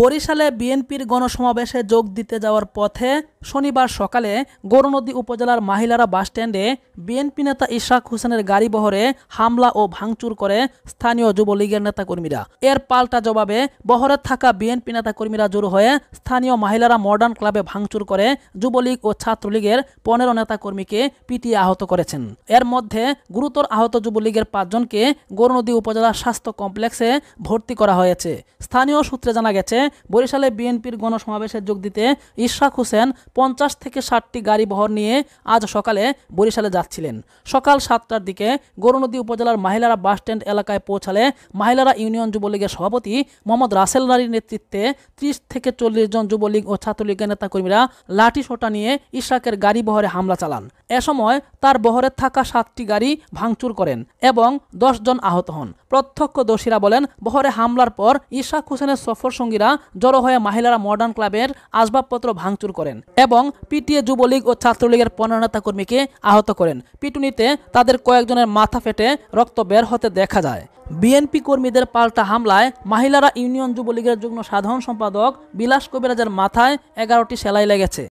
বরিশালে বিএনপির গণসমাবেশে যোগ দিতে যাওয়ার পথে শনিবার সকালে গৌরনদী উপজেলার মাহিলারা বাসস্ট্যান্ডে বিএনপি নেতা ইশাক হোসেনের গাড়ি বহরে হামলা ও ভাঙচুর করে স্থানীয় যুবলীগের নেতাকর্মীরা এর পাল্টা জবাবে বহরে থাকা বিএনপি নেতাকর্মীরা জড়ো হয়ে স্থানীয় মহিলারা মডার্ন ক্লাবে ভাঙচুর করে যুবলীগ ও ছাত্রলীগের পনেরো নেতাকর্মীকে পিটিয়ে আহত করেছেন এর মধ্যে গুরুতর আহত যুবলীগের পাঁচজনকে গৌরনদী উপজেলার স্বাস্থ্য কমপ্লেক্সে ভর্তি করা হয়েছে স্থানীয় সূত্রে জানা গেছে বরিশালে বিএনপির গণসমাবেশে যোগ দিতে ইশাক হোসেন পঞ্চাশ থেকে ষাটটি গাড়ি বহর নিয়ে আজ সকালে বরিশালে যাচ্ছিলেন সকাল সাতটার দিকে গৌরনদী উপজেলার মহিলারা বাসস্ট্যান্ড এলাকায় পৌঁছালে মহিলারা ইউনিয়ন যুবলীগের সভাপতি মোহাম্মদ রাসেল নারীর নেতৃত্বে ত্রিশ থেকে চল্লিশ জন যুবলীগ ও ছাত্রলীগের নেতাকর্মীরা লাঠি সোটা নিয়ে ইশাকের গাড়ি বহরে হামলা চালান এ সময় তার বহরে থাকা সাতটি গাড়ি ভাঙচুর করেন এবং জন আহত হন প্রত্যক্ষদর্শীরা বলেন বহরে হামলার পর ইশাক হোসেনের সফর সঙ্গীরা জড়ো হয়ে মাহিলারা মডার্ন ক্লাবের আসবাবপত্র ভাঙচুর করেন এবং পিটিএ যুবলীগ ও ছাত্রলীগের পনেরো কর্মীকে আহত করেন পিটুনিতে তাদের কয়েকজনের মাথা ফেটে রক্ত বের হতে দেখা যায় বিএনপি কর্মীদের পাল্টা হামলায় মাহিলারা ইউনিয়ন যুবলীগের যুগ্ম সাধারণ সম্পাদক বিলাস কবিরাজের মাথায় এগারোটি সেলাই লেগেছে